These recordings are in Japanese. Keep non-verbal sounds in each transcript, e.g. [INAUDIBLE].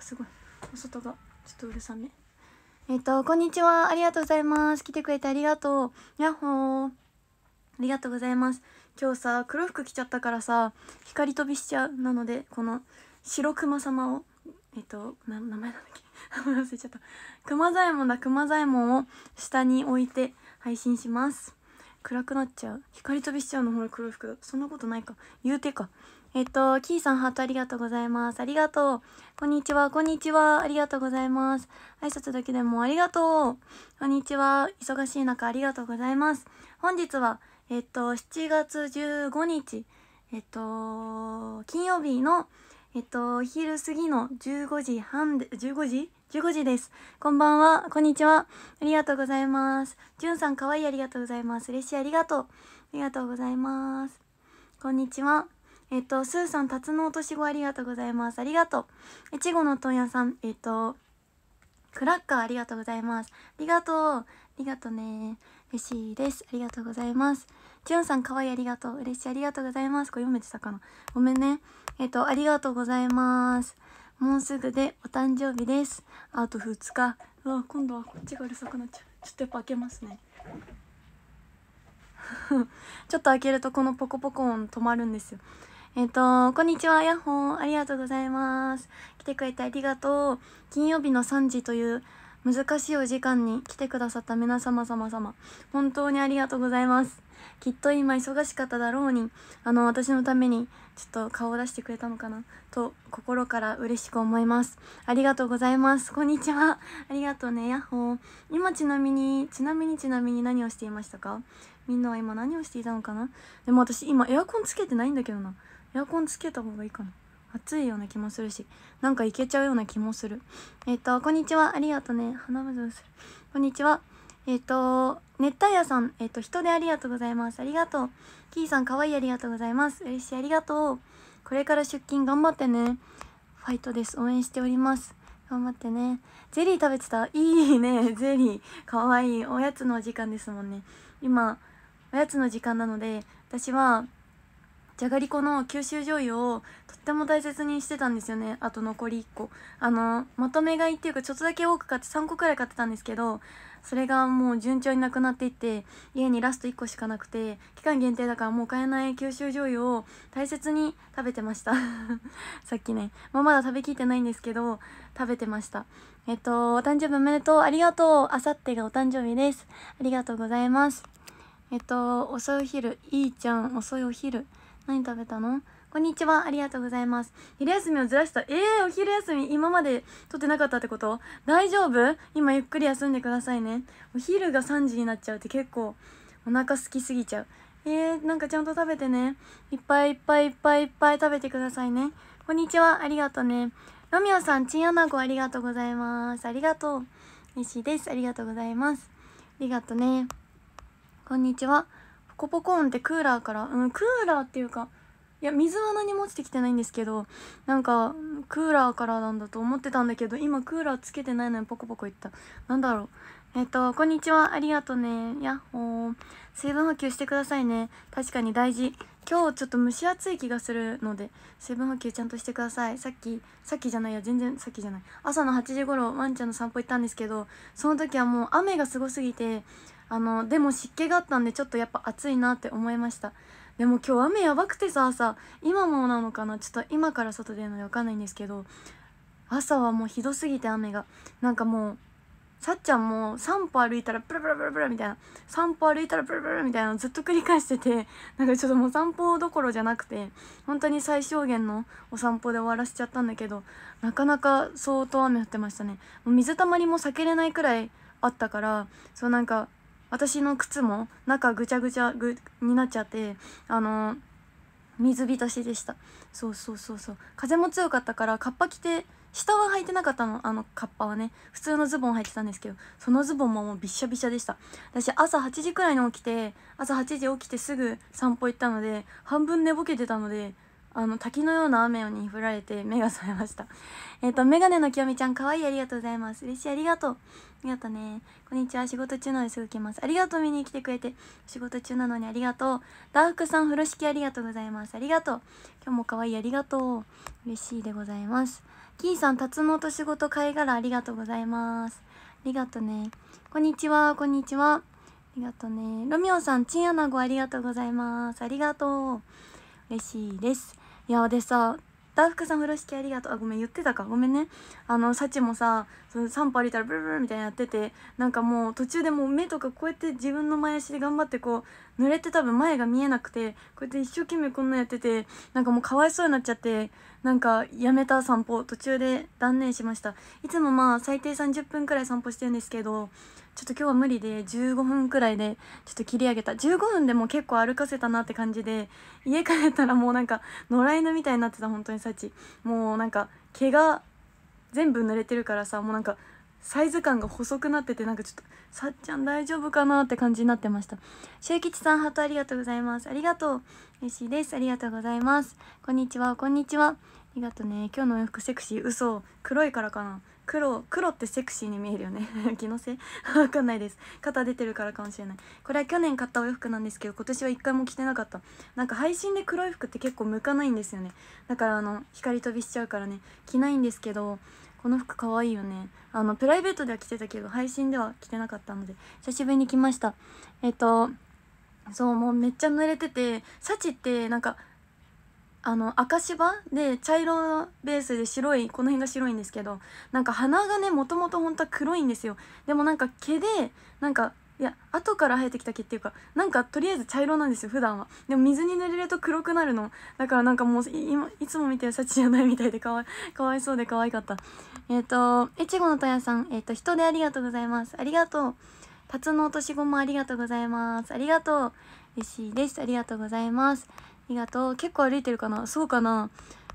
がすごいお外がちょっとうるさめえっ、ー、とこんにちはありがとうございます来てくれてありがとうやっほーありがとうございます今日さ黒服着ちゃったからさ光飛びしちゃうなのでこの白熊様をえっ、ー、と名前なんだっけ [LAUGHS] 忘れちゃった熊左衛門だ熊左衛門を下に置いて配信します暗くなっちゃう光飛びしちゃうのほら黒服そんなことないか言うてかえっと、キーさんハートありがとうございます。ありがとう。こんにちは、こんにちは。ありがとうございます。挨拶だけでもありがとう。こんにちは。忙しい中ありがとうございます。本日は、えっと、7月15日、えっと、金曜日の、えっと、昼過ぎの15時半で、15時 ?15 時です。こんばんは、こんにちは。ありがとうございます。じゅんさん、かわいいありがとうございます。嬉しいありがとう。ありがとうございます。こんにちは。えっ、と、スーさん、ノのトシ子ありがとうございます。ありがとう。いちごの問屋さん、えっ、と、クラッカーありがとうございます。ありがとう。ありがとうね。嬉しいです。ありがとうございます。チュンさん、かわいいありがとう。嬉しい。ありがとうございます。これ読めてたかなごめんね。えっ、と、ありがとうございます。もうすぐでお誕生日です。あと2日。うわ、今度はこっちがうるさくなっちゃう。ちょっとやっぱ開けますね。[LAUGHS] ちょっと開けるとこのポコポコ音止まるんですよ。えっ、と、こんにちは、ヤッホー。ありがとうございます。来てくれてありがとう。金曜日の3時という難しいお時間に来てくださった皆様様様、本当にありがとうございます。きっと今忙しかっただろうに、あの、私のためにちょっと顔を出してくれたのかな、と心から嬉しく思います。ありがとうございます。こんにちは。ありがとうね、ヤッホー。今ちなみに、ちなみにちなみに何をしていましたかみんなは今何をしていたのかなでも私今エアコンつけてないんだけどな。エアコンつけた方がいいかな暑いような気もするしなんかいけちゃうような気もするえっ、ー、とこんにちはありがとうね花むどするこんにちはえっ、ー、と熱帯夜さんえっ、ー、と人でありがとうございますありがとうキーさんかわいいありがとうございます嬉しいありがとうこれから出勤頑張ってねファイトです応援しております頑張ってねゼリー食べてたいいねゼリーかわいいおやつの時間ですもんね今おやつの時間なので私はじゃがりこの九州醤油をとっても大切にしてたんですよねあと残り1個あのまとめ買いっていうかちょっとだけ多く買って3個くらい買ってたんですけどそれがもう順調になくなっていって家にラスト1個しかなくて期間限定だからもう買えない九州醤油を大切に食べてました [LAUGHS] さっきね、まあ、まだ食べきってないんですけど食べてましたえっとお誕生日おめでとうありがとうあさってがお誕生日ですありがとうございますえっと遅いお昼いいちゃん遅いお昼何食べたのこんにちは、ありがとうございます。昼休みをずらした。えー、お昼休み、今まで撮ってなかったってこと大丈夫今ゆっくり休んでくださいね。お昼が3時になっちゃうって結構お腹空きすぎちゃう。えー、なんかちゃんと食べてね。いっぱいいっぱいいっぱいいっぱい食べてくださいね。こんにちは、ありがとうね。ロミオさん、チンアナゴありがとうございます。ありがとう。嬉しいです。ありがとうございます。ありがとうね。こんにちは。コポコーンってクーラーから、うん、クーラーっていうか、いや、水は何も落ちてきてないんですけど、なんか、クーラーからなんだと思ってたんだけど、今クーラーつけてないのにポコポコいった。なんだろう。えっと、こんにちは。ありがとね。やっほー。水分補給してくださいね。確かに大事。今日ちょっと蒸し暑い気がするので、水分補給ちゃんとしてください。さっき、さっきじゃないや、全然さっきじゃない。朝の8時頃、ワンちゃんの散歩行ったんですけど、その時はもう雨がすごすぎて、あのでも湿気があったんでちょっとやっぱ暑いなって思いましたでも今日雨やばくてさ朝今もなのかなちょっと今から外出るので分かんないんですけど朝はもうひどすぎて雨がなんかもうさっちゃんも3歩歩いたらプルプルプルプルみたいな3歩歩いたらプルプルみたいなのずっと繰り返しててなんかちょっともう散歩どころじゃなくて本当に最小限のお散歩で終わらせちゃったんだけどなかなか相当雨降ってましたねもう水たまりも避けれないくらいあったからそうなんか私の靴も中ぐちゃぐちゃぐになっちゃってあの水浸しでしたそうそうそうそう風も強かったからカッパ着て下は履いてなかったのあのカッパはね普通のズボン履いてたんですけどそのズボンももうびしゃびしゃでした私朝8時くらいに起きて朝8時起きてすぐ散歩行ったので半分寝ぼけてたのであの滝のような雨に降られて目が覚めました [LAUGHS] えっと、メガネのきよみちゃん、かわいい、ありがとうございます。嬉しい、ありがとう。ありがとうね。こんにちは、仕事中なのですぐ来ます。ありがとう、見に来てくれて。仕事中なのにありがとう。ダークさん、風呂敷ありがとうございます。ありがとう。今日もかわいい、ありがとう。嬉しいでございます。キーさん、タツノと仕事貝殻、ありがとうございます。ありがとうね。こんにちは、こんにちは。ありがとうね。ロミオさん、チンアナゴ、ありがとうございます。ありがとう。嬉しいです。いやでさダーフクさん風呂敷ありがとうあごめん言ってたかごめんねあのサチもさその散歩歩いたらブルブルみたいなやっててなんかもう途中でもう目とかこうやって自分の前足で頑張ってこう濡れて多分前が見えなくてこうやって一生懸命こんなやっててなんかもうかわいそうになっちゃってなんかやめた散歩途中で断念しましたいつもまあ最低30分くらい散歩してるんですけどちょっと今日は無理で15分くらいでちょっと切り上げた15分でも結構歩かせたなって感じで家帰ったらもうなんか野良犬みたいになってた本当に幸もうなんか毛が全部濡れてるからさもうなんかサイズ感が細くなっててなんかちょっとさっちゃん大丈夫かなって感じになってました周吉さんハートありがとうございますありがとう嬉しいですありがとうございますこんにちはこんにちはありがとうね今日のお洋服セクシー嘘黒いからかな黒黒ってセクシーに見えるよね [LAUGHS] 気のせいわかんないです肩出てるからかもしれないこれは去年買ったお洋服なんですけど今年は一回も着てなかったなんか配信で黒い服って結構向かないんですよねだからあの光飛びしちゃうからね着ないんですけどこの服かわいいよねあのプライベートでは着てたけど配信では着てなかったので久しぶりに来ましたえっ、とそうもうめっちゃ濡れててシャチってなんかあの赤芝で茶色ベースで白いこの辺が白いんですけどなんか鼻がねもともと本当は黒いんですよでもなんか毛でなんかいや後から生えてきた毛っていうかなんかとりあえず茶色なんですよ普段はでも水に濡れると黒くなるのだからなんかもう今いつも見てる幸じゃないみたいでかわかわいそうでかわいかったえっ、ー、と越後のとやさんえっ、ー、と人でありがとうございますありがとうタツの落としゴもありがとうございますありがとう嬉しいですありがとうございますありがとう結構歩いてるかなそうかな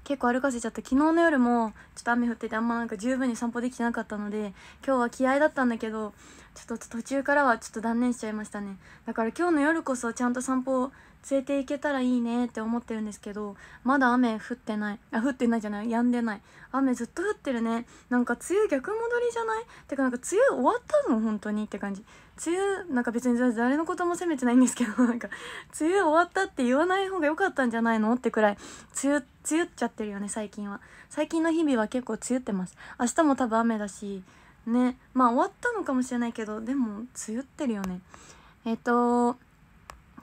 結構歩かせちゃった昨日の夜もちょっと雨降っててあんまなんか十分に散歩できてなかったので今日は気合だったんだけどちょっと途中からはちょっと断念しちゃいましたねだから今日の夜こそちゃんと散歩を連れて行けたらいいねって思ってるんですけどまだ雨降ってないあ降ってないじゃない止んでない雨ずっと降ってるねなんか梅雨逆戻りじゃないてかなんか梅雨終わったの本当にって感じ梅雨なんか別に誰のことも責めてないんですけど [LAUGHS] なんか梅雨終わったって言わない方が良かったんじゃないのってくらい梅雨梅雨っちゃってるよね最近は最近の日々は結構梅雨ってます明日も多分雨だしねまあ終わったのかもしれないけどでも梅雨ってるよねえっ、と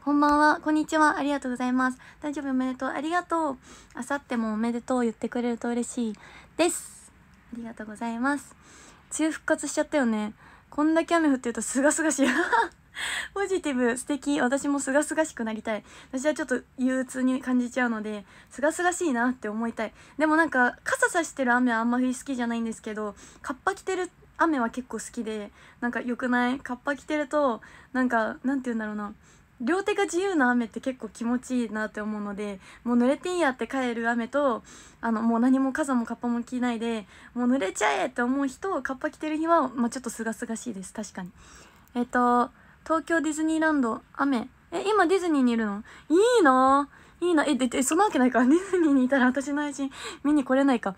こんばんは、こんにちは、ありがとうございます。誕生日おめでとう、ありがとう。あさってもおめでとう言ってくれると嬉しいです。ありがとうございます。梅雨復活しちゃったよね。こんだけ雨降ってるとすがすがしい。[LAUGHS] ポジティブ、素敵、私もすがすがしくなりたい。私はちょっと憂鬱に感じちゃうので、すがすがしいなって思いたい。でもなんか、傘さしてる雨はあんまり好きじゃないんですけど、カッパ着てる雨は結構好きでなんか良くないカッパ着てるとなんかなんて言うんだろうな両手が自由な雨って結構気持ちいいなって思うのでもう濡れていいやって帰る雨とあのもう何も傘もカッパも着ないでもう濡れちゃえって思う人をカッパ着てる日は、まあ、ちょっとすがすがしいです確かにえっ、と東京ディズニーランド雨え今ディズニーにいるのいいないいなえでそんなわけないかディズニーにいたら私の配信見に来れないか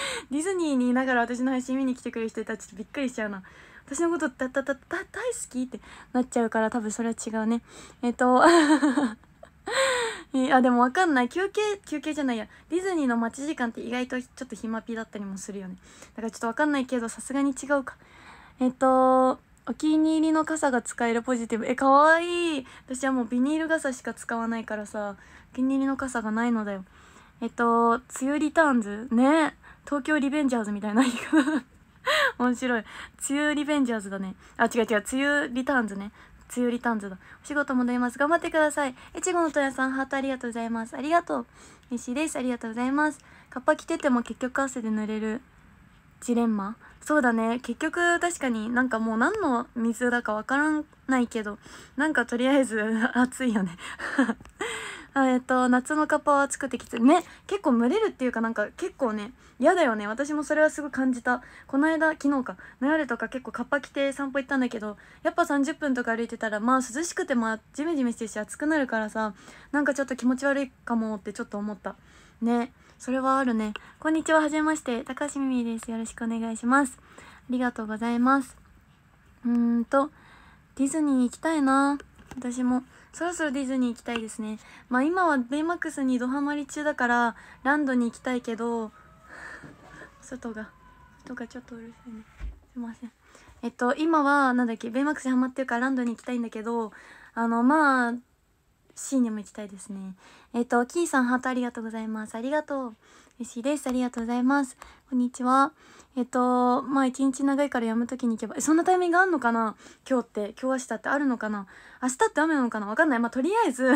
[LAUGHS] ディズニーにいながら私の配信見に来てくれる人いたらちょっとびっくりしちゃうな私のことだだだだ大好きってなっちゃうから多分それは違うねえっ、ー、[LAUGHS] とあでもわかんない休憩休憩じゃないやディズニーの待ち時間って意外とちょっと暇ピだったりもするよねだからちょっとわかんないけどさすがに違うかえっ、ー、とお気に入りの傘が使えるポジティブえかわいい私はもうビニール傘しか使わないからさお気に入りの傘がないのだよえっと梅雨リターンズねえ東京リベンジャーズみたいな面白い梅雨リベンジャーズだねあ違う違う梅雨リターンズね梅雨リターンズだお仕事戻ります頑張ってくださいえちごのとやさんハートありがとうございますありがとう西ですありがとうございますカッパ着てても結局汗で濡れるジレンマそうだね結局確かになんかもう何の水だかわからないけどなんかとりあえず [LAUGHS] 暑いよねえっと夏のカッパは暑くてきついね結構蒸れるっていうかなんか結構ね嫌だよね私もそれはすごい感じたこの間昨日かの夜とか結構カッパ着て散歩行ったんだけどやっぱ30分とか歩いてたらまあ涼しくてもジメジメしてるし暑くなるからさなんかちょっと気持ち悪いかもってちょっと思ったねそれはあるねこんにちははじめまして高橋みみですよろしくお願いしますありがとうございますうーんとディズニー行きたいな私も。そろそろディズニー行きたいですねまあ今はベイマックスにドハマり中だからランドに行きたいけど外が外がちょっとうるさいねすいませんえっと今はなんだっけベイマックスにハマってるからランドに行きたいんだけどあのまあ C にも行きたいですねえっとキーさんハートありがとうございますありがとう嬉しいですありがとうございますこんにちはえっとまあ一日長いからやむ時に行けばえそんなタイミングあんのかな今日って今日明日ってあるのかな明日って雨なのかなわかんないまあとりあえず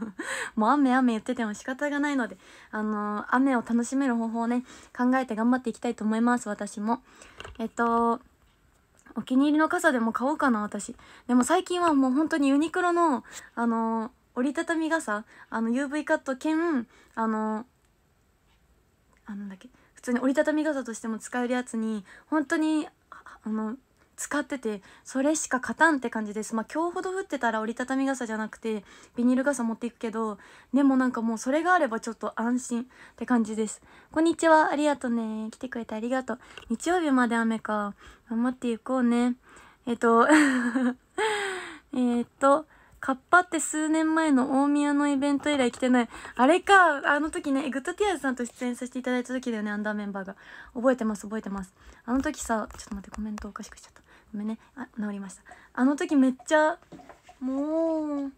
[LAUGHS] もう雨雨言ってても仕方がないのであのー、雨を楽しめる方法をね考えて頑張っていきたいと思います私もえっとお気に入りの傘でも買おうかな私でも最近はもう本当にユニクロのあのー、折りたたみ傘あの UV カット兼あのあなんだっけ普通に折りたたみ傘としても使えるやつに本当にあの使っててそれしか勝たんって感じですまあ今日ほど降ってたら折りたたみ傘じゃなくてビニール傘持っていくけどでもなんかもうそれがあればちょっと安心って感じですこんにちはありがとうね来てくれてありがとう日曜日まで雨か頑張っていこうねえっと [LAUGHS] えっとカッパって数年前の大宮のイベント以来来てないあれかあの時ねグッドティアーズさんと出演させていただいた時だよねアンダーメンバーが覚えてます覚えてますあの時さちょっと待ってコメントおかしくしちゃったごめんねあ治りましたあの時めっちゃもうもう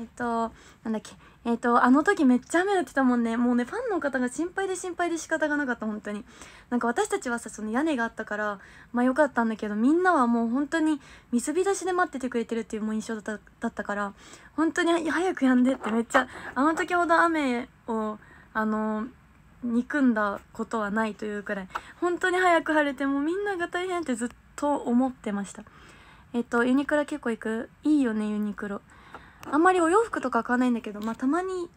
えっとなんだっけえっ、ー、とあの時めっちゃ雨降ってたもんねもうねファンの方が心配で心配で仕方がなかった本当になんか私たちはさその屋根があったからまあよかったんだけどみんなはもう本当に水浸しで待っててくれてるっていうもう印象だったから本当に早くやんでってめっちゃあの時ほど雨をあの憎んだことはないというくらい本当に早く晴れてもうみんなが大変ってずっと思ってましたえっとユニクロ結構行くいいよねユニクロあんまりお洋服とか買わないんだけど、まあ、たまに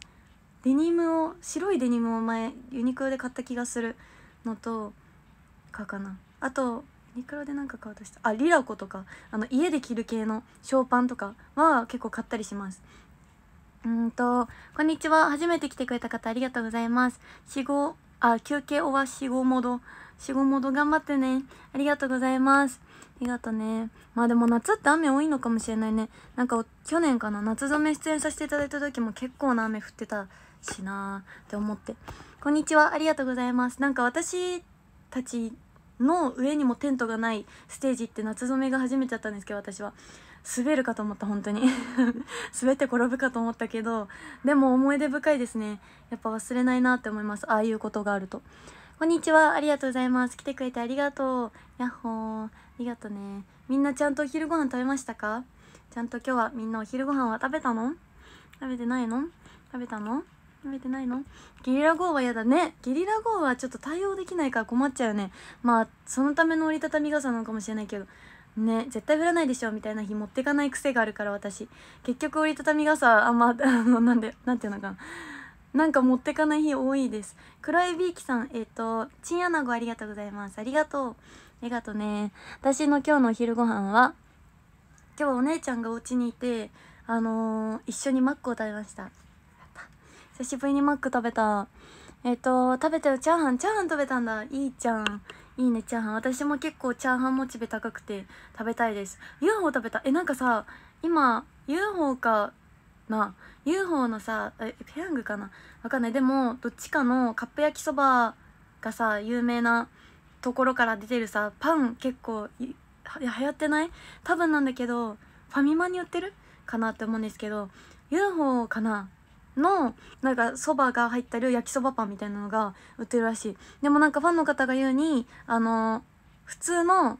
デニムを白いデニムを前ユニクロで買った気がするのとかかなあとユニクロでなんか買うとしたあリラコとかあの家で着る系のショーパンとかは結構買ったりしますうんとこんにちは初めて来てくれた方ありがとうございます死後あ休憩おわモーもど5モもど頑張ってねありがとうございますりがとね。まあでも夏って雨多いのかもしれないね。なんか去年かな、夏染め出演させていただいた時も結構な雨降ってたしなーって思って。こんにちは、ありがとうございます。なんか私たちの上にもテントがないステージって夏染めが初めてだったんですけど、私は。滑るかと思った本当に [LAUGHS] 滑って転ぶかと思ったけどでも思い出深いですねやっぱ忘れないなって思いますああいうことがあるとこんにちは。ありがとうございます。来てくれてありがとう。やっほー。ありがとうね。みんなちゃんとお昼ご飯食べましたかちゃんと今日はみんなお昼ご飯は食べたの食べてないの食べたの食べてないのゲリラ豪雨は嫌だね。ゲリラ豪雨はちょっと対応できないから困っちゃうよね。まあ、そのための折りたたみ傘なのかもしれないけど。ね、絶対降らないでしょみたいな日持ってかない癖があるから私結局折りたたみ傘あんま [LAUGHS] あのなんでなんていうのかななんか持ってかない日多いです黒いビーキさんえっ、ー、とチンアナゴありがとうございますありがとうありがとうね私の今日のお昼ご飯は今日はお姉ちゃんがお家にいてあのー、一緒にマックを食べました久しぶりにマック食べたえっ、ー、と食べたよチャーハンチャーハン食べたんだいいちゃんいいねチャーハン私も結構チャーハンモチベ高くて食べたいです UFO 食べたえなんかさ今 UFO かな UFO のさえペヤングかなわかんないでもどっちかのカップ焼きそばがさ有名なところから出てるさパン結構や流行ってない多分なんだけどファミマに売ってるかなって思うんですけど UFO かなのなんかそばが入ってる焼きそばパンみたいなのが売ってるらしいでもなんかファンの方が言うにあの普通の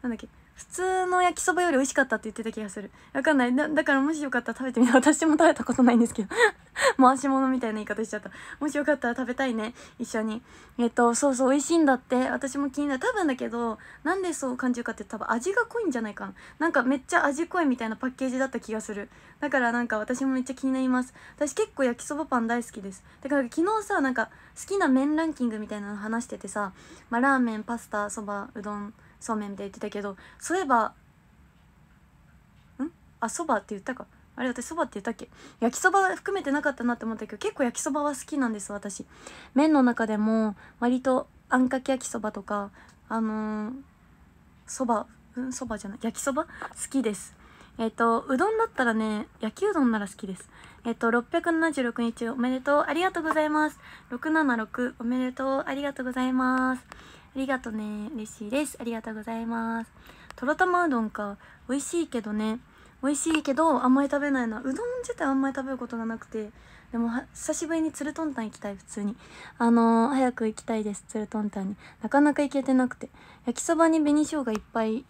なんだっけ普通の焼きそばより美味しかったって言ってた気がするわかんないだからもしよかったら食べてみて [LAUGHS] 私も食べたことないんですけど [LAUGHS] 回し物みたいな言い方しちゃったもしよかったら食べたいね一緒にえっとそうそう美味しいんだって私も気になる多分だけどなんでそう感じるかって多分味が濃いんじゃないかななんかめっちゃ味濃いみたいなパッケージだった気がするだからなんか私もめっちゃ気になります私結構焼きそばパン大好きですだから昨日さなんか好きな麺ランキングみたいなの話しててさ、まあ、ラーメンパスタそばうどんそうめんって言ってたけどそういえばんあそばって言ったかあれ私そばって言ったっけ焼きそば含めてなかったなって思ったけど結構焼きそばは好きなんです私麺の中でも割とあんかけ焼きそばとかあのそ、ばうんそばじゃない焼きそば好きですえっ、とうどんだったらね焼きうどんなら好きですえっ、と676日おめでとうありがとうございます676おめでとうありがとうございますありがとね嬉しいですありがとうございますとろたまうどんか美味しいけどね美味しいけどあんまり食べないなうどん自体あんまり食べることがなくてでも久しぶりにつるとんたん行きたい普通にあのー、早く行きたいですつるとんたんになかなか行けてなくて焼きそばに紅生姜いっぱい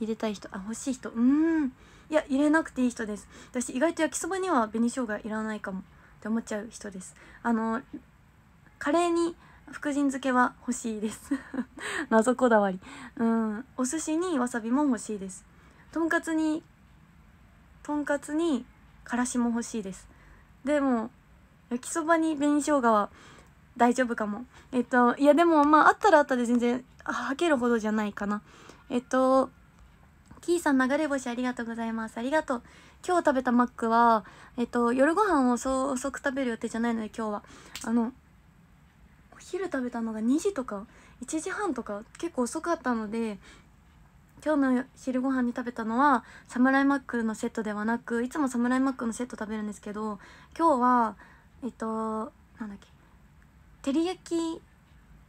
入れたい人あ欲しい人うんいや入れなくていい人です私意外と焼きそばには紅生姜いらないかもって思っちゃう人ですあのー、カレーに福神漬けは欲しいです [LAUGHS] 謎こだわりうんお寿司にわさびも欲しいですとんかつにとんかつにからしも欲しいですでも焼きそばに紅生姜は大丈夫かもえっといやでもまああったらあったで全然はけるほどじゃないかなえっとキーさん流れ星ありがとうございますありがとう今日食べたマックはえっと夜ご飯をそう遅く食べる予定じゃないので今日はあの昼食べたのが2時とか1時半とか結構遅かったので今日の昼ご飯に食べたのはサムライマックのセットではなくいつもサムライマックのセット食べるんですけど今日はえっとなんだっけ照り焼き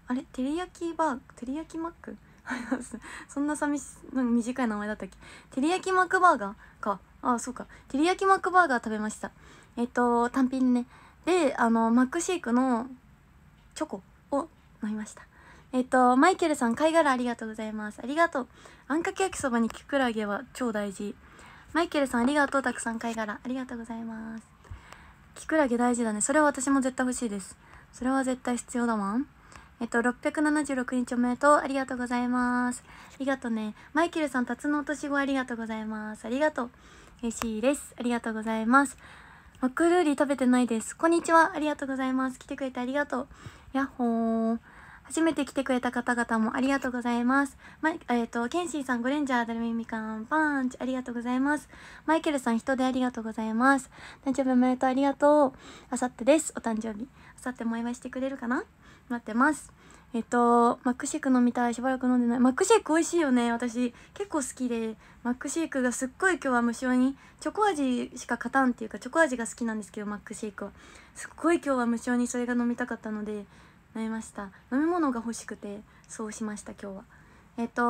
あれ照り焼きバーグ照り焼きマック [LAUGHS] そんな寂しい短い名前だったっけ照り焼きマックバーガーかああそうか照り焼きマックバーガー食べましたえっと単品ねであのマックシェイクのチョコを飲みましたえっ、とマイケルさん貝殻ありがとうございますありがとうあんかけ焼きそばにきくらげは超大事マイケルさんありがとうたくさん貝殻ありがとうございますきくらげ大事だねそれは私も絶対欲しいですそれは絶対必要だもんえっと、676日おめでとう。ありがとうございます。ありがとうね。マイケルさん、ノのお年ゴありがとうございます。ありがとう。嬉しいです。ありがとうございます。マクルーリー食べてないです。こんにちは。ありがとうございます。来てくれてありがとう。やっほー。初めて来てくれた方々もありがとうございます。ま、えっ、ー、と、ケンシーさん、ゴレンジャー、ダルミミカン、パンチ、ありがとうございます。マイケルさん、人でありがとうございます。誕生日おめでとう、ありがとう。あさってです。お誕生日。あさってもお祝いしてくれるかな待ってます。えっとマックシェイク飲みたいしばらく飲んでないマックシェイク美味しいよね私結構好きでマックシェイクがすっごい今日は無性にチョコ味しか勝たんっていうかチョコ味が好きなんですけどマックシェイクはすっごい今日は無性にそれが飲みたかったので飲みました飲み物が欲しくてそうしました今日はえっと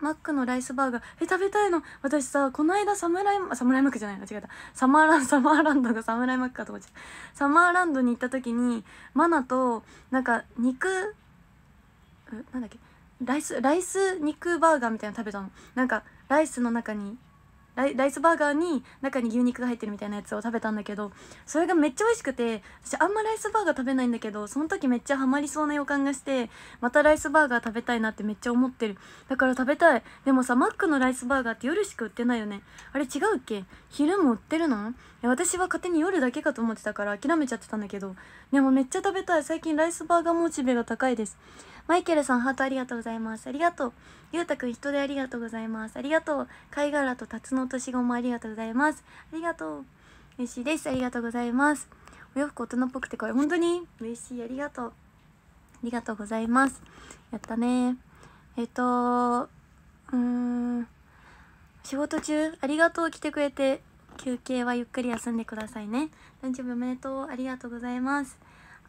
マックのライスバーガーえ食べたいの私さこの間サムライサムライマックじゃない間違えたサマーランサマーランドがサムライマックかと思っちゃったサマーランドに行った時にマナとなんか肉なんだっけライスライス肉バーガーみたいなの食べたのなんかライスの中にライスバーガーに中に牛肉が入ってるみたいなやつを食べたんだけどそれがめっちゃ美味しくて私あんまライスバーガー食べないんだけどその時めっちゃハマりそうな予感がしてまたライスバーガー食べたいなってめっちゃ思ってるだから食べたいでもさマックのライスバーガーって夜しか売ってないよねあれ違うっけ昼も売ってるの私は勝手に夜だけかと思ってたから諦めちゃってたんだけどでもめっちゃ食べたい最近ライスバーガーモチベが高いですマイケルさん、ハートありがとうございます。ありがとう。ゆうたくん、人でありがとうございます。ありがとう。貝殻とタツノオシゴもありがとうございます。ありがとう。嬉しいです。ありがとうございます。お洋服大人っぽくてこれ本当に嬉しい。ありがとう。ありがとうございます。やったね。えっと、うーん。仕事中、ありがとう。来てくれて。休憩はゆっくり休んでくださいね。誕生日おめでとう。ありがとうございます。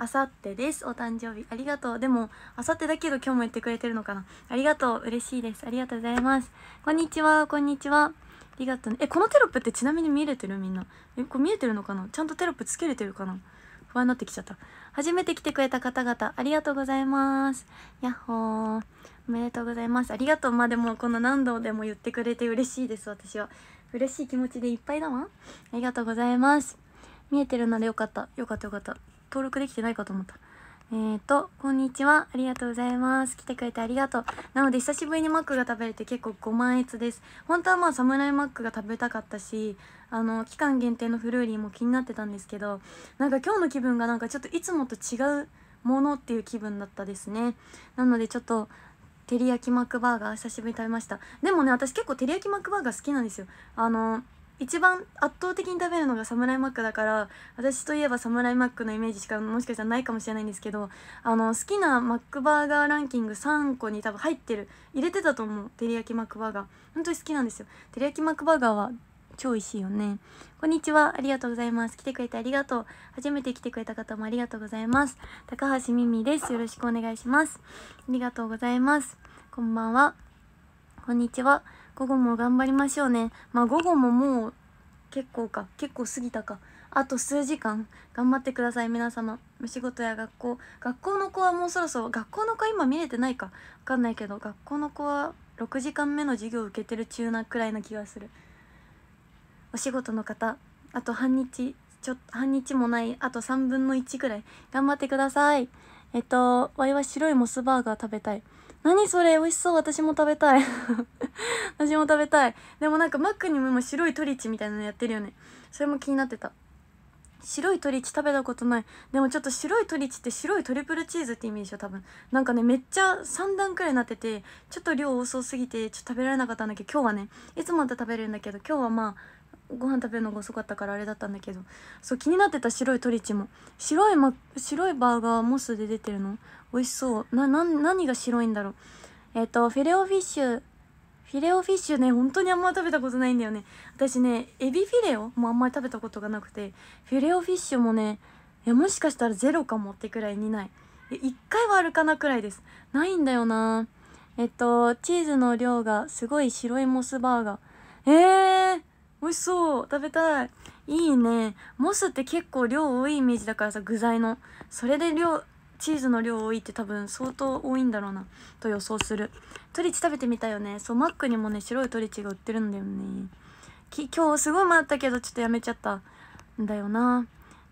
あさってですお誕生日ありがとうでもあさってだけど今日も言ってくれてるのかなありがとう嬉しいですありがとうございますこんにちはこんにちはありがとう、ね、えこのテロップってちなみに見れてるみんなえこれ見えてるのかなちゃんとテロップつけれてるかな不安になってきちゃった初めて来てくれた方々ありがとうございますやっほーおめでとうございますありがとうまあ、でもこの何度でも言ってくれて嬉しいです私は嬉しい気持ちでいっぱいだわありがとうございます見えてるならよかったよかったよかった登録できてないかと思った。えっ、ー、と、こんにちは。ありがとうございます。来てくれてありがとう。なので、久しぶりにマックが食べれて結構ご満悦です。本当はまあ、サムライマックが食べたかったし、あの、期間限定のフルーリーも気になってたんですけど、なんか今日の気分がなんかちょっといつもと違うものっていう気分だったですね。なので、ちょっと、照り焼きマックバーガー久しぶりに食べました。でもね、私結構照り焼きマックバーガー好きなんですよ。あの一番圧倒的に食べるのがサムライマックだから私といえばサムライマックのイメージしかもしかしたらないかもしれないんですけどあの好きなマックバーガーランキング3個に多分入ってる入れてたと思うてりやきマックバーガー本当に好きなんですよてりやきマックバーガーは超美味しいよねこんにちはありがとうございます来てくれてありがとう初めて来てくれた方もありがとうございます高橋みみですよろしくお願いしますありがとうございますこんばんはこんにちは午後も頑張りましょうねまあ午後ももう結構か結構過ぎたかあと数時間頑張ってください皆様お仕事や学校学校の子はもうそろそろ学校の子は今見れてないか分かんないけど学校の子は6時間目の授業を受けてる中なくらいな気がするお仕事の方あと半日ちょ半日もないあと3分の1くらい頑張ってくださいえっとわいは白いモスバーガー食べたい何それ美味しそう私も食べたい [LAUGHS] 私も食べたいでもなんかマックにも今白いトリチみたいなのやってるよねそれも気になってた白いトリチ食べたことないでもちょっと白いトリチって白いトリプルチーズって意味でしょ多分なんかねめっちゃ3段くらいになっててちょっと量多そうすぎてちょっと食べられなかったんだけど今日はねいつもだったら食べれるんだけど今日はまあご飯食べるのが遅かったからあれだったんだけどそう気になってた白いトリチも白い、ま、白いバーガーモスで出てるの美味しそうなな何が白いんだろうえっ、ー、とフィレオフィッシュフィレオフィッシュね本当にあんま食べたことないんだよね私ねエビフィレオもあんまり食べたことがなくてフィレオフィッシュもねいやもしかしたらゼロかもってくらいにない1回はあるかなくらいですないんだよなえっとチーズの量がすごい白いモスバーガーえー、美味しそう食べたいいいねモスって結構量多いイメージだからさ具材のそれで量チーズの量多いって多分相当多いんだろうなと予想するトリチ食べてみたよねそうマックにもね白いトリチが売ってるんだよねき今日すごい回ったけどちょっとやめちゃったんだよな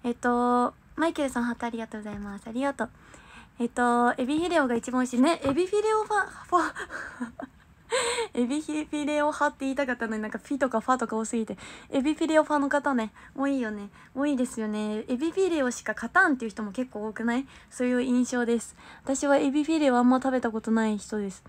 えっとマイケルさんハートありがとうございますありがとうえっとエビフィレオが一番美味しいねエビフィレオファファエビヒフィレオ派って言いたかったのになんかフィとかファとか多すぎてエビフィレオ派の方ね多いよね多いですよねエビフィレオしか勝たんっていう人も結構多くないそういう印象です私はエビフィレオあんま食べたことない人です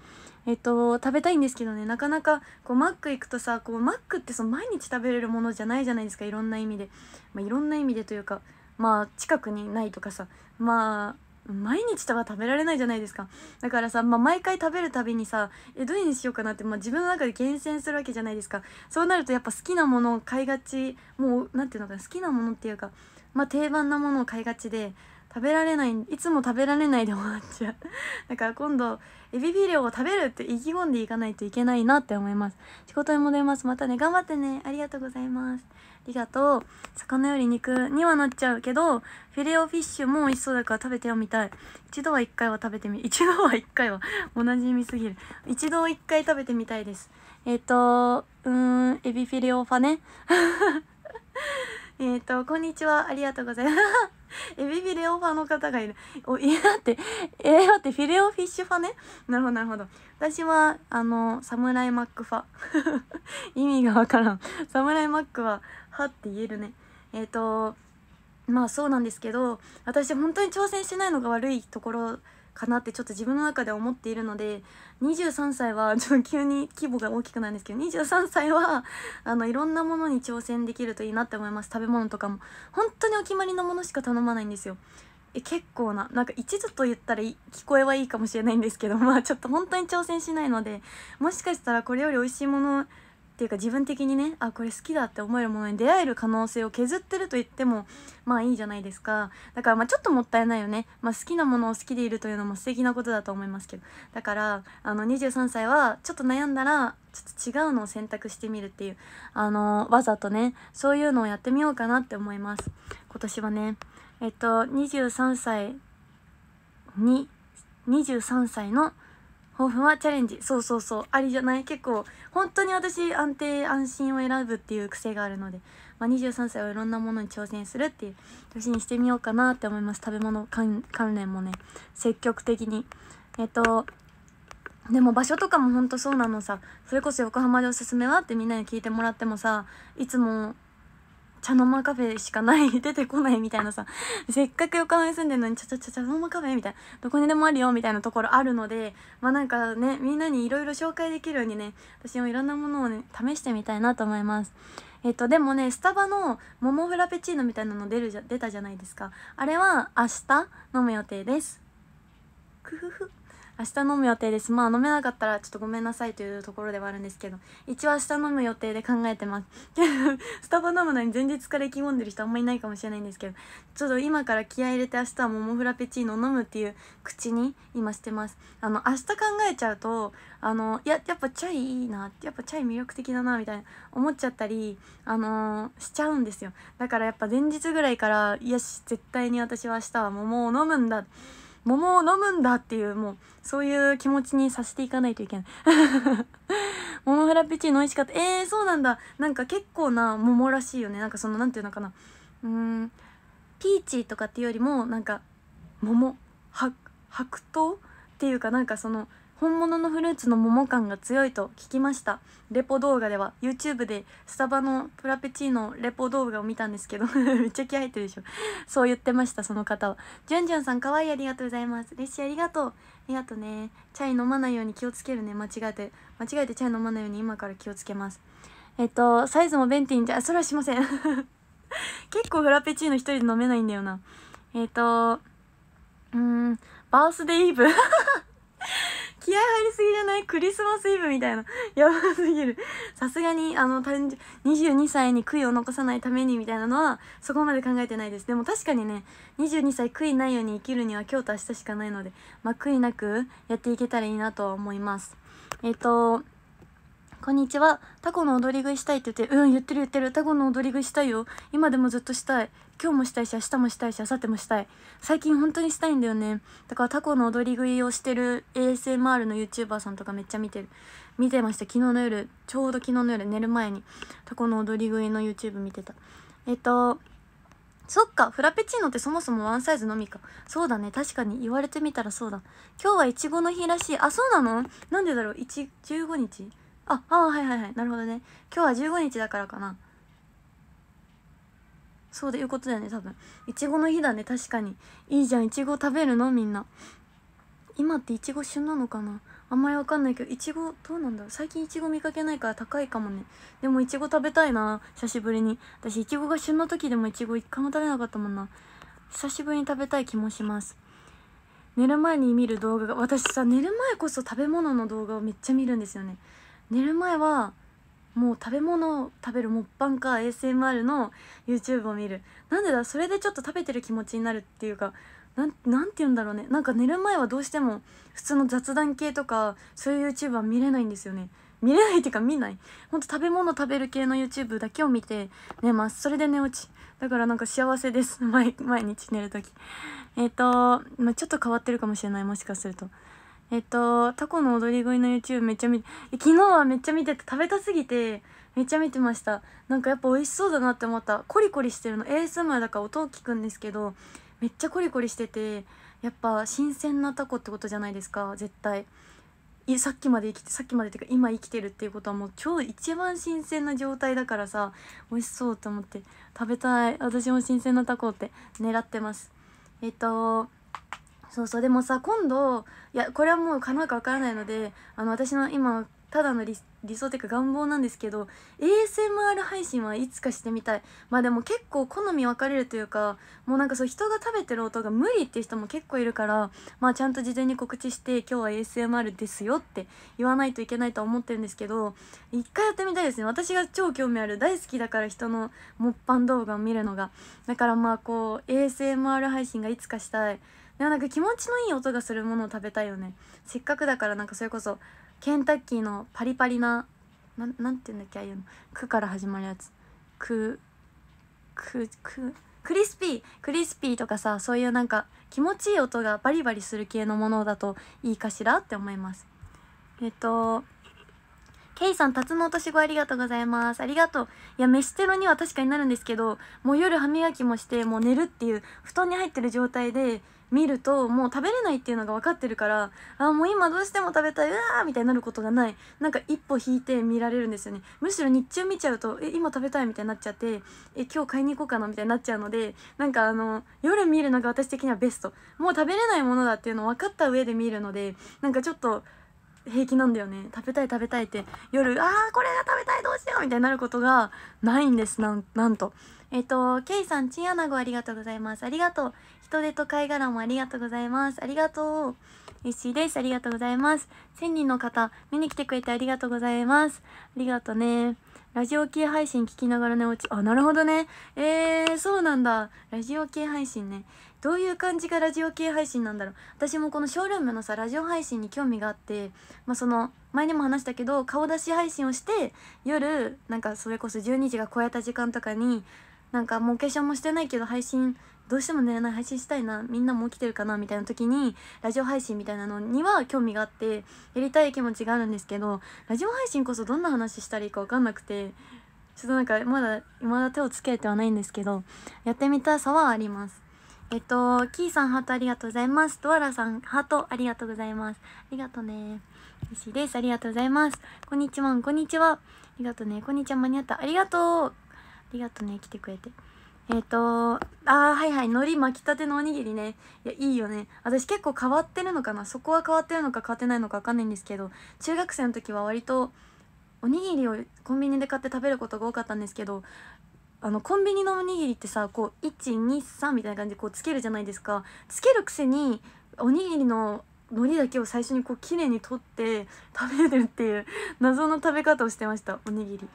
えっと食べたいんですけどねなかなかこうマック行くとさこうマックってその毎日食べれるものじゃないじゃないですかいろんな意味で、まあ、いろんな意味でというかまあ近くにないとかさまあ毎日とは食べられないじゃないですかだからさ、まあ、毎回食べるたびにさえどれにしようかなって、まあ、自分の中で厳選するわけじゃないですかそうなるとやっぱ好きなものを買いがちもう何て言うのかな好きなものっていうか、まあ、定番なものを買いがちで食べられないいつも食べられないで終わっちゃう [LAUGHS] だから今度エビフィレオを食べるって意気込んでいかないといけないなって思います仕事に戻りますまたね頑張ってねありがとうございますありがとう。魚より肉にはなっちゃうけど、フィレオフィッシュも美味しそうだから食べてはみたい。一度は一回は食べてみ、一度は一回は、おなじみすぎる。一度一回食べてみたいです。えっ、ー、と、うーん、エビフィレオファね。[LAUGHS] えっと、こんにちは。ありがとうございます。エビフィレオファの方がいる。お、いや、だって、えー、待って、フィレオフィッシュファね。なるほど、なるほど。私は、あの、サムライマックファ。[LAUGHS] 意味がわからん。サムライマックは、はって言えるねえっ、ー、とまあそうなんですけど私本当に挑戦してないのが悪いところかなってちょっと自分の中で思っているので23歳は [LAUGHS] ちょっと急に規模が大きくないんですけど23歳は [LAUGHS] あのいろんなものに挑戦できるといいなって思います食べ物とかも本当にお決まりのものしか頼まないんですよえ結構ななんか一途と言ったら聞こえはいいかもしれないんですけどまあちょっと本当に挑戦しないのでもしかしたらこれより美味しいものっていうか自分的にねあこれ好きだって思えるものに出会える可能性を削ってると言ってもまあいいじゃないですかだからまあちょっともったいないよね、まあ、好きなものを好きでいるというのも素敵なことだと思いますけどだからあの23歳はちょっと悩んだらちょっと違うのを選択してみるっていうあのわざとねそういうのをやってみようかなって思います今年はねえっと23歳に23歳の「抱負はチャレンジそうそうそうありじゃない結構本当に私安定安心を選ぶっていう癖があるので、まあ、23歳はいろんなものに挑戦するっていう年にしてみようかなって思います食べ物関連もね積極的にえっとでも場所とかもほんとそうなのさそれこそ横浜でおすすめはってみんなに聞いてもらってもさいつも茶の間カフェしかない出てこないみたいなさ [LAUGHS] せっかく横浜に住んでるのにちゃちゃちゃ茶の間カフェみたいなどこにでもあるよみたいなところあるのでまあなんかねみんなにいろいろ紹介できるようにね私もいろんなものをね試してみたいなと思います。えっと、でもね、スタバの桃フラペチーノみたいなの出るじゃ、出たじゃないですか。あれは明日飲む予定です。クふふ。明日飲む予定ですまあ飲めなかったらちょっとごめんなさいというところではあるんですけど一応明日飲む予定で考えてます [LAUGHS] スタバ飲むのに前日から意気込んでる人あんまいないかもしれないんですけどちょっと今から気合入れて明日は桃フラペチーノ飲むっていう口に今してますあの明日考えちゃうとあのややっぱチャイいいなやっぱチャイ魅力的だなみたいな思っちゃったりあのー、しちゃうんですよだからやっぱ前日ぐらいからよし絶対に私は明日は桃を飲むんだ桃を飲むんだっていうもうそういう気持ちにさせていかないといけない [LAUGHS] 桃フラペチーノ美味しかったえー、そうなんだなんか結構な桃らしいよねなんかその何て言うのかなうーんピーチとかっていうよりもなんか桃白桃っていうかなんかその本物のフルーツの桃感が強いと聞きましたレポ動画では YouTube でスタバのプラペチーノレポ動画を見たんですけど [LAUGHS] めっちゃ気合入ってるでしょそう言ってましたその方はじゅんじゅんさんかわいいありがとうございますレッシーありがとうありがとうねチャイ飲まないように気をつけるね間違えて間違えてチャイ飲まないように今から気をつけますえっとサイズもベンティンじゃそれはしません [LAUGHS] 結構フラペチーノ一人で飲めないんだよなえっとうんバースデーイブ [LAUGHS] 気合入りすぎじゃないクリスマスイブみたいな。やばすぎる。さすがに、あの、22歳に悔いを残さないためにみたいなのは、そこまで考えてないです。でも確かにね、22歳悔いないように生きるには今日と明日しかないので、まあ、悔いなくやっていけたらいいなと思います。えっ、と、こんにちは。タコの踊り食いしたいって言って、うん、言ってる言ってる。タコの踊り食いしたいよ。今でもずっとしたい。今日もしたいし、明日もしたいし、明後日もしたい。最近本当にしたいんだよね。だからタコの踊り食いをしてる ASMR の YouTuber さんとかめっちゃ見てる。見てました。昨日の夜、ちょうど昨日の夜寝る前に、タコの踊り食いの YouTube 見てた。えっと、そっか、フラペチーノってそもそもワンサイズのみか。そうだね、確かに言われてみたらそうだ。今日はイチゴの日らしい。あ、そうなのなんでだろう ?1、15日ああはいはいはいなるほどね今日は15日だからかなそういうことだよね多分いちごの日だね確かにいいじゃんいちご食べるのみんな今っていちご旬なのかなあんまりわかんないけどいちごどうなんだろう最近いちご見かけないから高いかもねでもいちご食べたいな久しぶりに私いちごが旬の時でもいちご一回も食べなかったもんな久しぶりに食べたい気もします寝る前に見る動画が私さ寝る前こそ食べ物の動画をめっちゃ見るんですよね寝る前はもう食べ物を食べるもっぱんか ASMR の YouTube を見るなんでだそれでちょっと食べてる気持ちになるっていうかなんなんて言うんだろうねなんか寝る前はどうしても普通の雑談系とかそういう YouTube は見れないんですよね見れないっていうか見ないほんと食べ物食べる系の YouTube だけを見て寝ますそれで寝落ちだからなんか幸せです毎毎日寝る時えっ、ー、と、まあ、ちょっと変わってるかもしれないもしかするとえっと、タコの踊り食いの YouTube めっちゃ見て、昨日はめっちゃ見てて食べたすぎて、めっちゃ見てました。なんかやっぱ美味しそうだなって思った。コリコリしてるの。ASMR だから音を聞くんですけど、めっちゃコリコリしてて、やっぱ新鮮なタコってことじゃないですか、絶対。さっきまで生きて、さっきまでっていうか今生きてるっていうことはもう超一番新鮮な状態だからさ、美味しそうと思って食べたい。私も新鮮なタコって狙ってます。えっと、そうそうでもさ今度いやこれはもうなうかわからないのであの私の今ただの理想いうか願望なんですけど ASMR 配信はいつかしてみたいまあでも結構好み分かれるというかもうなんかそう人が食べてる音が無理っていう人も結構いるからまあちゃんと事前に告知して今日は ASMR ですよって言わないといけないと思ってるんですけど一回やってみたいですね私が超興味ある大好きだから人の木っ動画を見るのがだからまあこう ASMR 配信がいつかしたいでもなんか気持ちのいい音がするものを食べたいよねせっかくだからなんかそれこそケンタッキーのパリパリなななんていうんだっけああいうの「く」から始まるやつ「く」「く」「く」クリスピークリスピーとかさそういうなんか気持ちいい音がバリバリする系のものだといいかしらって思いますえっとケイさん、タツノ落とし後ありがとうございます。ありがとう。いや、飯テロには確かになるんですけど、もう夜歯磨きもして、もう寝るっていう、布団に入ってる状態で、見るともう食べれないっていうのが分かってるからあもう今どうしても食べたいうわーみたいになることがないなんか一歩引いて見られるんですよねむしろ日中見ちゃうとえ今食べたいみたいになっちゃってえ今日買いに行こうかなみたいになっちゃうのでなんかあの夜見るのが私的にはベストもう食べれないものだっていうのを分かった上で見るのでなんかちょっと平気なんだよね食べたい食べたいって夜あーこれが食べたいどうしようみたいになることがないんですなんなんとえっ、とケイさんチンアナゴありがとうございますありがとう人手と貝殻もありがとうございます。ありがとう。嬉しいです。ありがとうございます。1000人の方、見に来てくれてありがとうございます。ありがとね。ラジオ系配信聞きながら寝落ち。あ、なるほどね。えー、そうなんだ。ラジオ系配信ね。どういう感じがラジオ系配信なんだろう。私もこのショールームのさ、ラジオ配信に興味があって、まあその、前にも話したけど、顔出し配信をして、夜、なんかそれこそ12時が超えた時間とかに、なんかもうお化粧もしてないけど配信どうしても寝れない配信したいなみんなも起きてるかなみたいな時にラジオ配信みたいなのには興味があってやりたい気持ちがあるんですけどラジオ配信こそどんな話したらいいか分かんなくてちょっとなんかまだまだ手をつけてはないんですけどやってみたさはありますえっとキーさんハートありがとうございますドアラさんハートありがとうございますありがとうね嬉しいですありがとうございますこんにちはこんにちはありがとうねこんにちは間に合ったありがとうありがとうね来てくれてえっ、ー、と、あはいはい、海苔巻きたてのおにぎりね。いや、いいよね。私結構変わってるのかなそこは変わってるのか変わってないのかわかんないんですけど、中学生の時は割と、おにぎりをコンビニで買って食べることが多かったんですけど、あの、コンビニのおにぎりってさ、こう、1、2、3みたいな感じでこうつけるじゃないですか。つけるくせに、おにぎりの海苔だけを最初にこう、綺麗に取って食べるっていう謎の食べ方をしてました、おにぎり。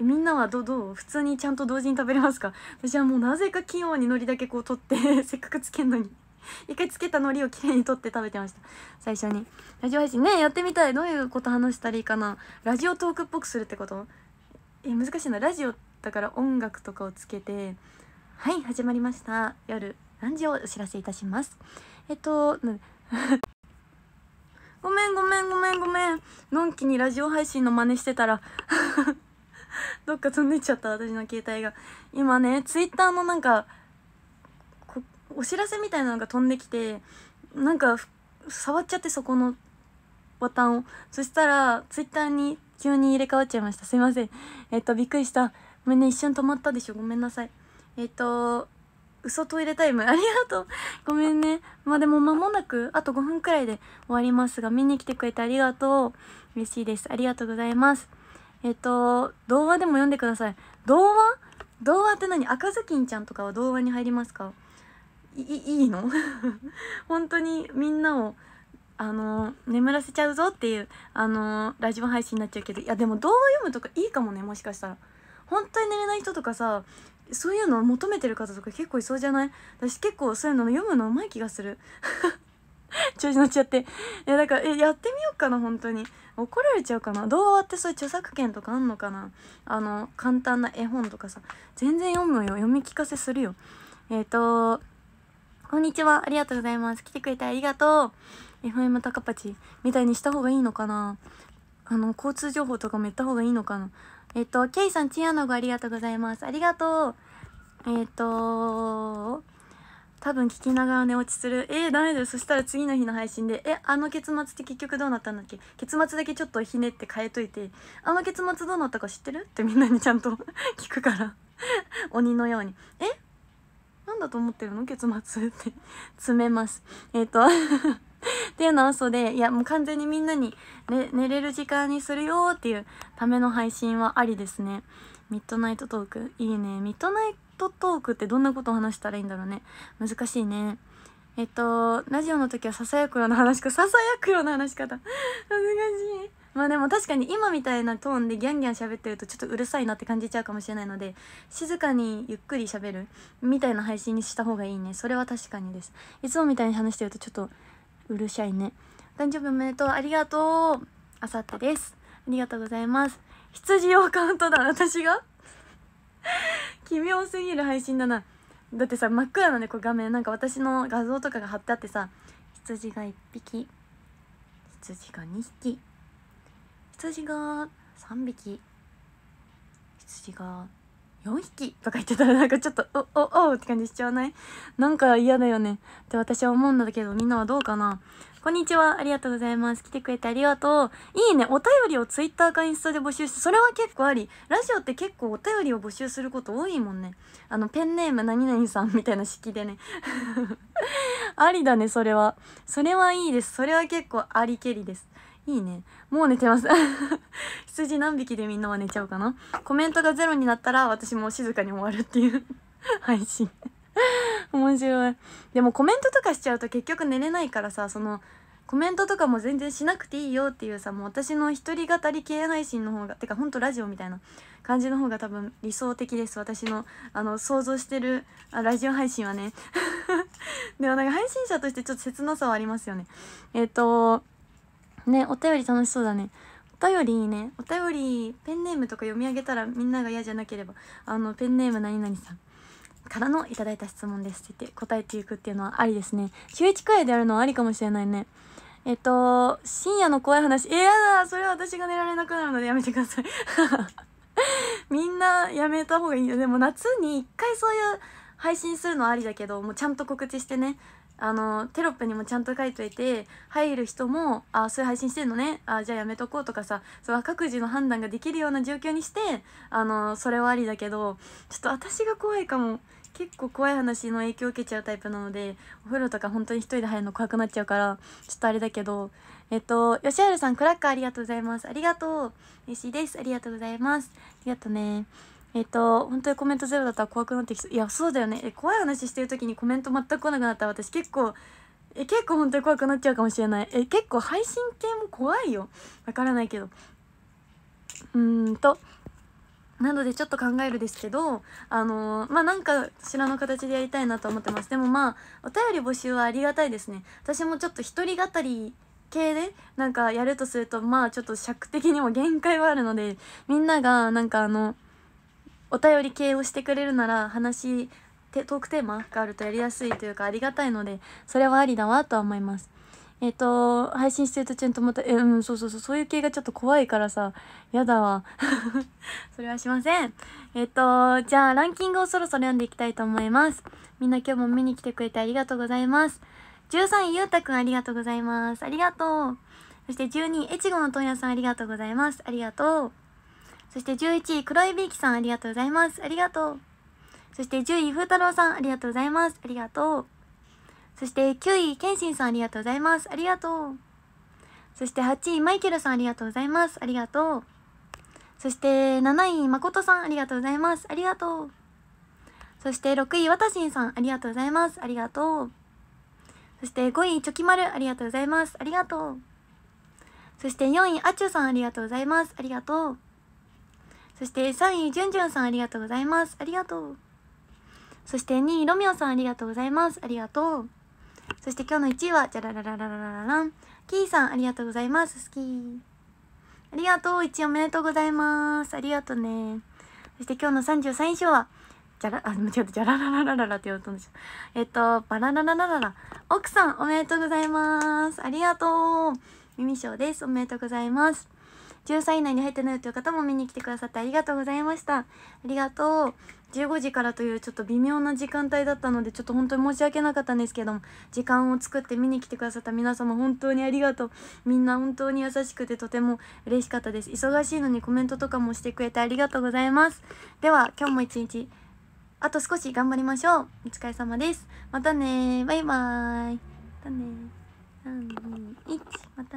みんなはどどう普通にちゃんと同時に食べれますか私はもうなぜか器用に海苔だけこう取って [LAUGHS] せっかくつけんのに一回つけた海苔をきれいに取って食べてました最初にラジオ配信ねやってみたいどういうこと話したらいいかなラジオトークっぽくするってことえ難しいなラジオだから音楽とかをつけてはい始まりました夜何時をお知らせいたしますえっとごめんごめんごめんごめんのんきにラジオ配信の真似してたら [LAUGHS] どっか飛んでっちゃった私の携帯が今ねツイッターのなんかお知らせみたいなのが飛んできてなんか触っちゃってそこのボタンをそしたらツイッターに急に入れ替わっちゃいましたすいませんえっとびっくりしたごめんね一瞬止まったでしょごめんなさいえっと嘘トイレタイムありがとうごめんねまあでも間もなくあと5分くらいで終わりますが見に来てくれてありがとう嬉しいですありがとうございますえっ、と、童話でも読んでください。童話童話って何赤ずきんちゃんとかは童話に入りますかいいいの [LAUGHS] 本当にみんなを、あの眠らせちゃうぞっていう、あのラジオ配信になっちゃうけど、いやでも童話読むとかいいかもね、もしかしたら。本当に寝れない人とかさ、そういうのを求めてる方とか結構いそうじゃない私結構そういうの読むのうまい気がする。[LAUGHS] 調子乗っちゃっていやだからえやってみようかな本当に怒られちゃうかな動画ってそういう著作権とかあんのかなあの簡単な絵本とかさ全然読むよ読み聞かせするよえっ、ー、とこんにちはありがとうございます来てくれてありがとう FM 高パチみたいにした方がいいのかなあの交通情報とかも言った方がいいのかなえっ、ー、とケイさんチアノゴありがとうございますありがとうえっ、ー、と多分聞きながら寝落ちするえー、ダメだよそしたら次の日の配信でえあの結末って結局どうなったんだっけ結末だけちょっとひねって変えといてあの結末どうなったか知ってるってみんなにちゃんと [LAUGHS] 聞くから鬼のようにえなんだと思ってるの結末って詰めますえっ、ー、とっていうのは嘘でいやもう完全にみんなに、ね、寝れる時間にするよっていうための配信はありですねミッドナイトトークいいねミッドナイトトトークってどんなことを話したらいいんだろうね難しいねえっとラジオの時はささやくような話かささやくような話し方難しいまあでも確かに今みたいなトーンでギャンギャン喋ってるとちょっとうるさいなって感じちゃうかもしれないので静かにゆっくり喋るみたいな配信にした方がいいねそれは確かにですいつもみたいに話してるとちょっとうるさいね誕生日おめでとうありがとうあさってですありがとうございます羊用カウントダウン私が奇妙すぎる配信だなだってさ真っ暗なねこう画面なんか私の画像とかが貼ってあってさ羊が1匹羊が2匹羊が3匹羊が4匹とか言ってたらなんかちょっとおおおって感じしちゃわないなんか嫌だよねって私は思うんだけどみんなはどうかなこんにちは。ありがとうございます。来てくれてありがとう。いいね。お便りを Twitter かインスタで募集して、それは結構あり。ラジオって結構お便りを募集すること多いもんね。あの、ペンネーム何々さんみたいな式でね。[LAUGHS] ありだね、それは。それはいいです。それは結構ありけりです。いいね。もう寝てます [LAUGHS] 羊何匹でみんなは寝ちゃうかなコメントがゼロになったら私も静かに終わるっていう配信 [LAUGHS] 面白いでもコメントとかしちゃうと結局寝れないからさそのコメントとかも全然しなくていいよっていうさもう私の一人語り系配信の方がてかほんとラジオみたいな感じの方が多分理想的です私のあの想像してるあラジオ配信はね [LAUGHS] でもなんか配信者としてちょっと切なさはありますよねえっ、ー、とねお便り楽しそうだねお便りいいねお便りペンネームとか読み上げたらみんなが嫌じゃなければあのペンネーム何々さんからのいただいた質問ですって言って答えていくっていうのはありですね週1回であるのはありかもしれないねえっと深夜の怖い話えやだそれは私が寝られなくなるのでやめてください [LAUGHS] みんなやめた方がいいよでも夏に1回そういう配信するのありだけどもうちゃんと告知してねあのテロップにもちゃんと書いといて入る人も「あそういう配信してんのねあじゃあやめとこう」とかさそう各自の判断ができるような状況にしてあのそれはありだけどちょっと私が怖いかも。結構怖い話の影響を受けちゃうタイプなのでお風呂とか本当に一人で入るの怖くなっちゃうからちょっとあれだけどえっと吉原さんクラッカーありがとうございますありがとう嬉しいですありがとうございますありがとうねえっと本当にコメントゼロだったら怖くなってきそういやそうだよね怖い話してる時にコメント全く来なくなったら私結構え結構本当に怖くなっちゃうかもしれないえ結構配信系も怖いよわからないけどうーんとなのでちょっと考えるですけど、あのー、まあ、なんか知らの形でやりたいなと思ってます。でもまあ、お便り募集はありがたいですね。私もちょっと一人語り系でなんかやるとすると、まあちょっと尺的にも限界はあるので、みんながなんかあの、お便り系をしてくれるなら話、トークテーマがあるとやりやすいというかありがたいので、それはありだわとは思います。えっ、ー、と、配信してる途中に止まった、え、うん、そうそうそう、そういう系がちょっと怖いからさ、やだわ。[LAUGHS] それはしません。えっ、ー、と、じゃあランキングをそろそろ読んでいきたいと思います。みんな今日も見に来てくれてありがとうございます。13位、ゆうたくんありがとうございます。ありがとう。そして12位、えちごのとんやさんありがとうございます。ありがとう。そして11位、黒いびいきさんありがとうございます。ありがとう。そして10位、ふうたろうさんありがとうございます。ありがとう。そして9位、ケンシンさんありがとうございます。ありがとう。そして8位、マイケルさんありがとうございます。ありがとう。そして7位、誠さんありがとうございます。ありがとう。そして6位、ワタしんさんありがとうございます。ありがとう。そして5位、チョキマルありがとうございます。ありがとう。そして4位、あちゅさんありがとうございます。ありがとう。そして3位、じゅんじゅんさんありがとうございます。ありがとう。そして2位、ロミオさんありがとうございます。ありがとう。そして今日の1位は、じゃらららららららん。キーさん、ありがとうございます。好き。ありがとう。1位おめでとうございます。ありがとうね。そして今日の33位賞は、じゃら、あ、間違った、じゃらららららららって言われたんでしょ。えっと、バララララララ。奥さん、おめでとうございます。ありがとう。耳賞です。おめでとうございます。13位以内に入ってないという方も見に来てくださってありがとうございました。ありがとう。15時からというちょっと微妙な時間帯だったのでちょっと本当に申し訳なかったんですけども時間を作って見に来てくださった皆様本当にありがとうみんな本当に優しくてとても嬉しかったです忙しいのにコメントとかもしてくれてありがとうございますでは今日も一日あと少し頑張りましょうお疲れ様ですまたねバイバーイまたね321また